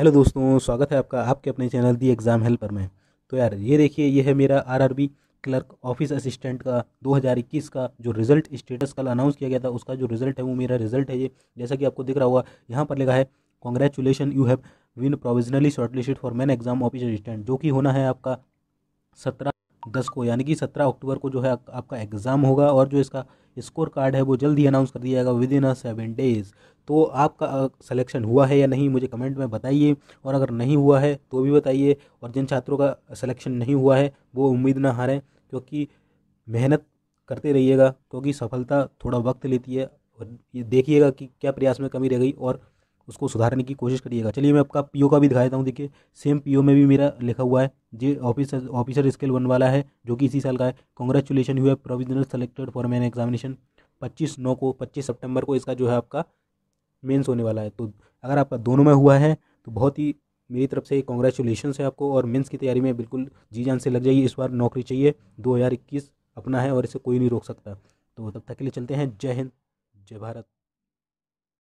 hello दोस्तों स्वागत है आपका आपके अपने चैनल दी एग्ज़ाम हेल्पर में तो यार ये देखिए ये है मेरा आरआरबी क्लर्क ऑफिस असिस्टेंट का 2021 का जो रिज़ल्ट स्टेटस कल अनाउंस किया गया था उसका जो रिज़ल्ट है वो मेरा रिज़ल्ट है ये जैसा कि आपको दिख रहा होगा यहाँ पर लिखा है congratulation you have win provisionally shortlisted for main exam office assistant जो कि होना है आपका सत्रह दस को यानी कि सत्रह अक्टूबर को जो है आपका एग्ज़ाम होगा और जो इसका स्कोर कार्ड है वो जल्दी अनाउंस कर दिया जाएगा within a seven days तो आपका सिलेक्शन हुआ है या नहीं मुझे कमेंट में बताइए और अगर नहीं हुआ है तो भी बताइए और जिन छात्रों का सिलेक्शन नहीं हुआ है वो उम्मीद ना हारें क्योंकि मेहनत करते रहिएगा क्योंकि सफलता थोड़ा वक्त लेती है और ये देखिएगा कि क्या प्रयास में कमी रह गई और उसको सुधारने की कोशिश करिएगा चलिए मैं आपका पीओ का भी दिखा देता हूँ देखिए सेम पीओ में भी मेरा लिखा हुआ है J officer officer scale one वाला है जो कि इसी साल का है कॉन्ग्रेचुलेसन यू है provisional selected for main examination पच्चीस नौ को पच्चीस सेप्टेम्बर को इसका जो है आपका मेन्स होने वाला है तो अगर आपका दोनों में हुआ है तो बहुत ही मेरी तरफ से कॉन्ग्रेचुलेशन है आपको और मेन्स की तैयारी में बिल्कुल जी जान से लग जाइए इस बार नौकरी चाहिए दो अपना है और इसे कोई नहीं रोक सकता तो तब तक के लिए चलते हैं जय हिंद जय भारत